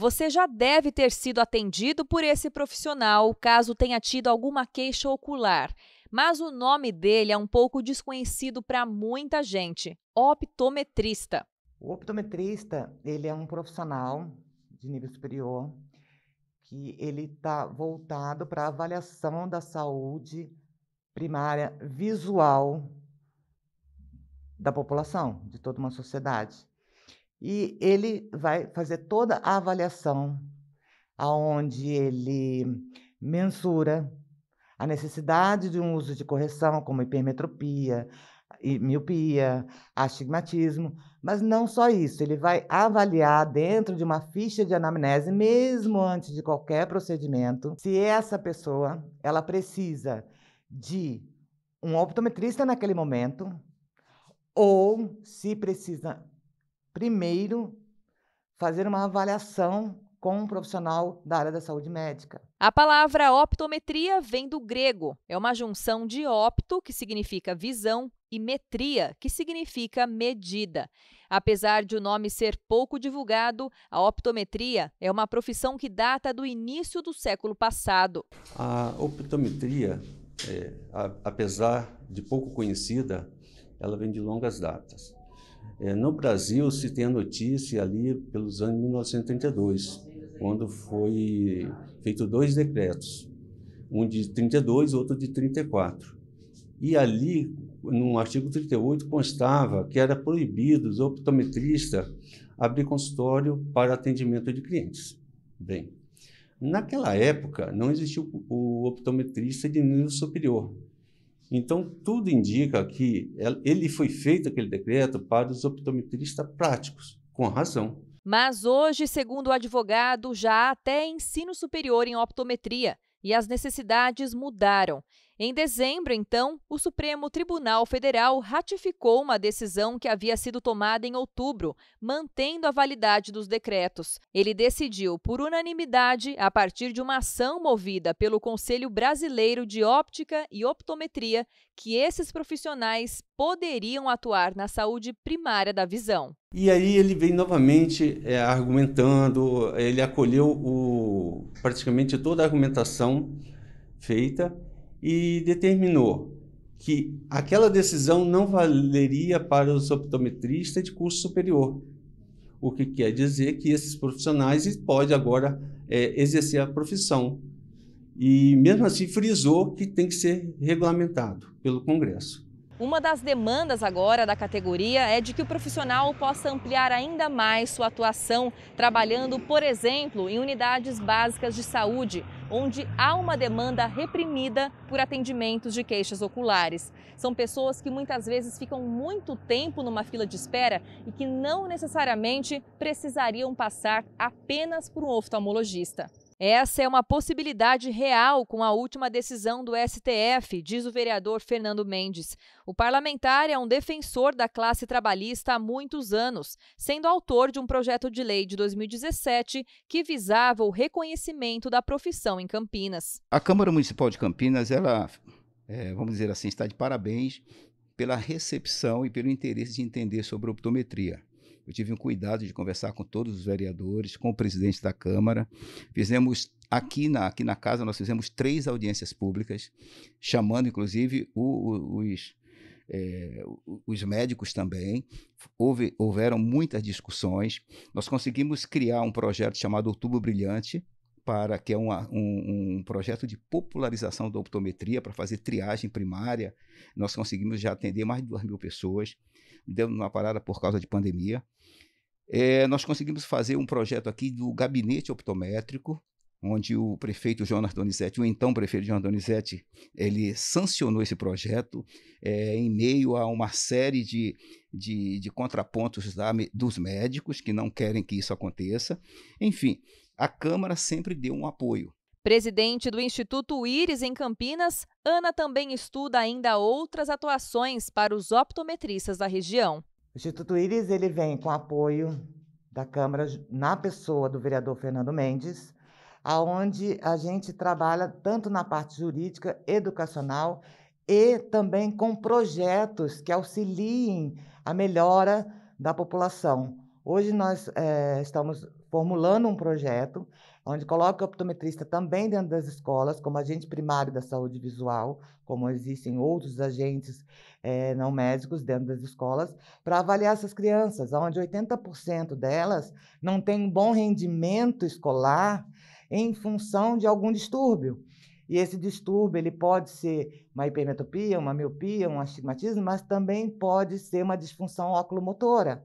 Você já deve ter sido atendido por esse profissional caso tenha tido alguma queixa ocular, mas o nome dele é um pouco desconhecido para muita gente: optometrista. O optometrista, ele é um profissional de nível superior que ele está voltado para a avaliação da saúde primária visual da população, de toda uma sociedade e ele vai fazer toda a avaliação, aonde ele mensura a necessidade de um uso de correção, como hipermetropia, miopia, astigmatismo, mas não só isso, ele vai avaliar dentro de uma ficha de anamnese, mesmo antes de qualquer procedimento, se essa pessoa ela precisa de um optometrista naquele momento ou se precisa primeiro, fazer uma avaliação com um profissional da área da saúde médica. A palavra optometria vem do grego. É uma junção de opto, que significa visão, e metria, que significa medida. Apesar de o nome ser pouco divulgado, a optometria é uma profissão que data do início do século passado. A optometria, é, a, apesar de pouco conhecida, ela vem de longas datas. É, no Brasil se tem a notícia ali pelos anos 1932, quando foi feito dois decretos, um de 32, outro de 34. E ali, no artigo 38, constava que era proibido o optometrista abrir consultório para atendimento de clientes. Bem, naquela época não existia o optometrista de nível superior, então, tudo indica que ele foi feito, aquele decreto, para os optometristas práticos, com razão. Mas hoje, segundo o advogado, já há até ensino superior em optometria e as necessidades mudaram. Em dezembro, então, o Supremo Tribunal Federal ratificou uma decisão que havia sido tomada em outubro, mantendo a validade dos decretos. Ele decidiu, por unanimidade, a partir de uma ação movida pelo Conselho Brasileiro de Óptica e Optometria, que esses profissionais poderiam atuar na saúde primária da visão. E aí ele vem novamente é, argumentando, ele acolheu o, praticamente toda a argumentação feita e determinou que aquela decisão não valeria para os optometristas de curso superior, o que quer dizer que esses profissionais podem agora é, exercer a profissão. E mesmo assim frisou que tem que ser regulamentado pelo Congresso. Uma das demandas agora da categoria é de que o profissional possa ampliar ainda mais sua atuação, trabalhando, por exemplo, em unidades básicas de saúde, onde há uma demanda reprimida por atendimentos de queixas oculares. São pessoas que muitas vezes ficam muito tempo numa fila de espera e que não necessariamente precisariam passar apenas por um oftalmologista. Essa é uma possibilidade real com a última decisão do STF, diz o vereador Fernando Mendes. O parlamentar é um defensor da classe trabalhista há muitos anos, sendo autor de um projeto de lei de 2017 que visava o reconhecimento da profissão em Campinas. A Câmara Municipal de Campinas, ela, é, vamos dizer assim, está de parabéns pela recepção e pelo interesse de entender sobre optometria. Eu tive um cuidado de conversar com todos os vereadores, com o presidente da Câmara. Fizemos aqui na, aqui na casa, nós fizemos três audiências públicas, chamando inclusive o, o, os, é, os médicos também. Houve, houveram muitas discussões. Nós conseguimos criar um projeto chamado Outubro Brilhante, para que é uma, um, um, projeto de popularização da optometria para fazer triagem primária. Nós conseguimos já atender mais de 2 mil pessoas, deu uma parada por causa de pandemia. É, nós conseguimos fazer um projeto aqui do gabinete optométrico, onde o prefeito Jonas Donizete, o então prefeito Jonas Donizete, ele sancionou esse projeto é, em meio a uma série de, de, de contrapontos da, dos médicos que não querem que isso aconteça. Enfim, a Câmara sempre deu um apoio. Presidente do Instituto Íris em Campinas, Ana também estuda ainda outras atuações para os optometristas da região. O Instituto Íris ele vem com apoio da Câmara na pessoa do vereador Fernando Mendes, aonde a gente trabalha tanto na parte jurídica, educacional e também com projetos que auxiliem a melhora da população. Hoje nós é, estamos formulando um projeto onde coloca o optometrista também dentro das escolas, como agente primário da saúde visual, como existem outros agentes é, não médicos dentro das escolas, para avaliar essas crianças, onde 80% delas não têm um bom rendimento escolar em função de algum distúrbio. E esse distúrbio ele pode ser uma hipermetropia, uma miopia, um astigmatismo, mas também pode ser uma disfunção oculomotora.